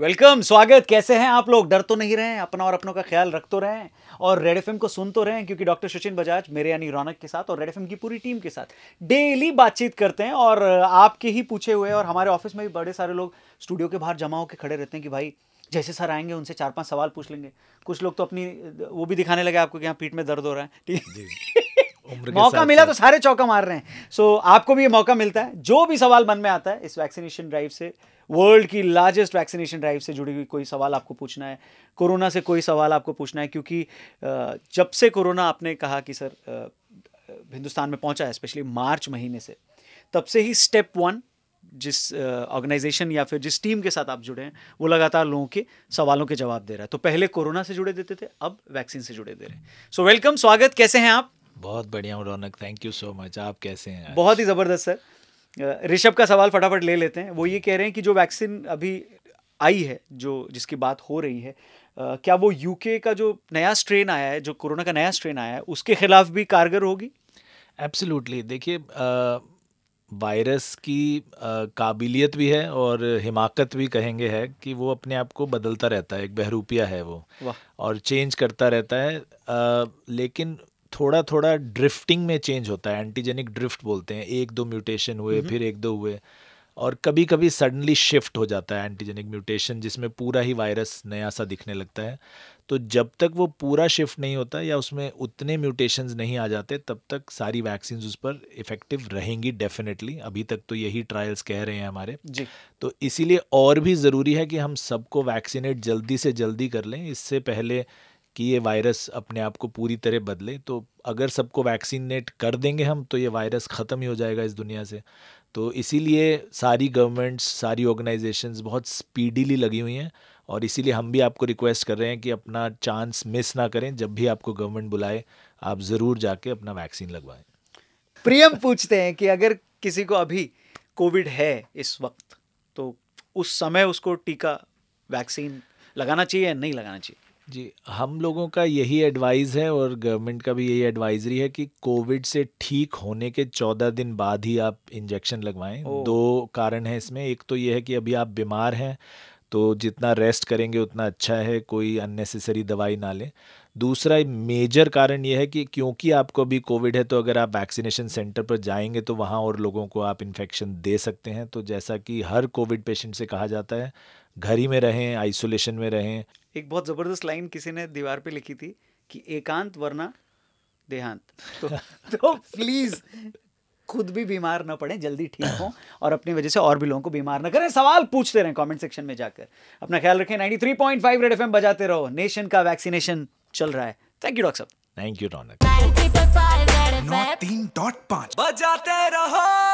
welcome स्वागत कैसे हैं आप लोग डर तो नहीं रहे अपना और अपनों का ख्याल रख तो रहे और रेड एफ को सुन तो रहे हैं क्योंकि डॉक्टर सचिन बजाज मेरे यानी रौनक के साथ और रेड एफ की पूरी टीम के साथ डेली बातचीत करते हैं और आपके ही पूछे हुए और हमारे ऑफिस में भी बड़े सारे लोग स्टूडियो के बाहर जमा होकर खड़े रहते हैं कि भाई जैसे सर आएंगे उनसे चार पांच सवाल पूछ लेंगे कुछ लोग तो अपनी वो भी दिखाने लगे आपको कि यहाँ पीठ में दर्द हो रहा है ठीक है मौका मिला तो सारे चौका मार रहे हैं सो so, आपको भी ये मौका मिलता है जो भी सवाल मन में आता है इस वैक्सीनेशन ड्राइव से वर्ल्ड की लार्जेस्ट वैक्सीनेशन ड्राइव से जुड़ी हुई कोई सवाल आपको पूछना है कोरोना से कोई सवाल आपको पूछना है क्योंकि जब से कोरोना आपने कहा कि सर हिंदुस्तान में पहुंचा है स्पेशली मार्च महीने से तब से ही स्टेप वन जिस ऑर्गेनाइजेशन या फिर जिस टीम के साथ आप जुड़े हैं वो लगातार लोगों के सवालों के जवाब दे रहा है तो पहले कोरोना से जुड़े देते थे अब वैक्सीन से जुड़े दे रहे हैं सो वेलकम स्वागत कैसे हैं आप बहुत बढ़िया हूँ Raunak thank you so much आप कैसे हैं बहुत ही ज़बरदस्त सर ऋषभ का सवाल फटाफट ले लेते हैं वो ये कह रहे हैं कि जो वैक्सीन अभी आई है जो जिसकी बात हो रही है क्या वो यूके का जो नया स्ट्रेन आया है जो कोरोना का नया स्ट्रेन आया है उसके खिलाफ भी कारगर होगी एब्सोल्युटली देखिए वायरस की काबिलियत भी है और हिमाकत भी कहेंगे है कि वो अपने आप को बदलता रहता है एक बहरूपिया है वो और चेंज करता रहता है आ, लेकिन थोड़ा थोड़ा ड्रिफ्टिंग में चेंज होता है एंटीजेनिक ड्रिफ्ट बोलते हैं एक दो म्यूटेशन हुए फिर एक दो हुए और कभी कभी सडनली शिफ्ट हो जाता है एंटीजेनिक म्यूटेशन जिसमें पूरा ही वायरस नया सा दिखने लगता है तो जब तक वो पूरा शिफ्ट नहीं होता या उसमें उतने म्यूटेशन नहीं आ जाते तब तक सारी वैक्सीन उस पर इफेक्टिव रहेंगी डेफिनेटली अभी तक तो यही ट्रायल्स कह रहे हैं हमारे जी तो इसीलिए और भी ज़रूरी है कि हम सबको वैक्सीनेट जल्दी से जल्दी कर लें इससे पहले कि ये वायरस अपने आप को पूरी तरह बदले तो अगर सबको वैक्सीनेट कर देंगे हम तो ये वायरस ख़त्म ही हो जाएगा इस दुनिया से तो इसीलिए सारी गवर्नमेंट्स सारी ऑर्गेनाइजेशंस बहुत स्पीडीली लगी हुई हैं और इसीलिए हम भी आपको रिक्वेस्ट कर रहे हैं कि अपना चांस मिस ना करें जब भी आपको गवर्नमेंट बुलाए आप ज़रूर जाके अपना वैक्सीन लगवाएं प्रियम पूछते हैं कि अगर किसी को अभी कोविड है इस वक्त तो उस समय उसको टीका वैक्सीन लगाना चाहिए या नहीं लगाना चाहिए जी हम लोगों का यही एडवाइज है और गवर्नमेंट का भी यही एडवाइजरी है कि कोविड से ठीक होने के चौदह दिन बाद ही आप इंजेक्शन लगवाएं दो कारण है इसमें एक तो ये है कि अभी आप बीमार हैं तो जितना रेस्ट करेंगे उतना अच्छा है कोई अननेसेसरी दवाई ना लें दूसरा मेजर कारण यह है कि क्योंकि आपको अभी कोविड है तो अगर आप वैक्सीनेशन सेंटर पर जाएंगे तो वहाँ और लोगों को आप इन्फेक्शन दे सकते हैं तो जैसा कि हर कोविड पेशेंट से कहा जाता है घर ही में रहें आइसोलेशन में रहें एक बहुत ज़बरदस्त लाइन किसी ने दीवार पर लिखी थी कि एकांत वरना देहांत तो, तो प्लीज़ खुद भी बीमार ना पड़े जल्दी ठीक हो और अपनी वजह से और भी लोगों को बीमार ना करें सवाल पूछते रहें कमेंट सेक्शन में जाकर अपना ख्याल रखें 93.5 रेड एफएम बजाते रहो नेशन का वैक्सीनेशन चल रहा है थैंक यू डॉक्टर साहब थैंक यू रौनक तीन डॉट पांच बजाते रहो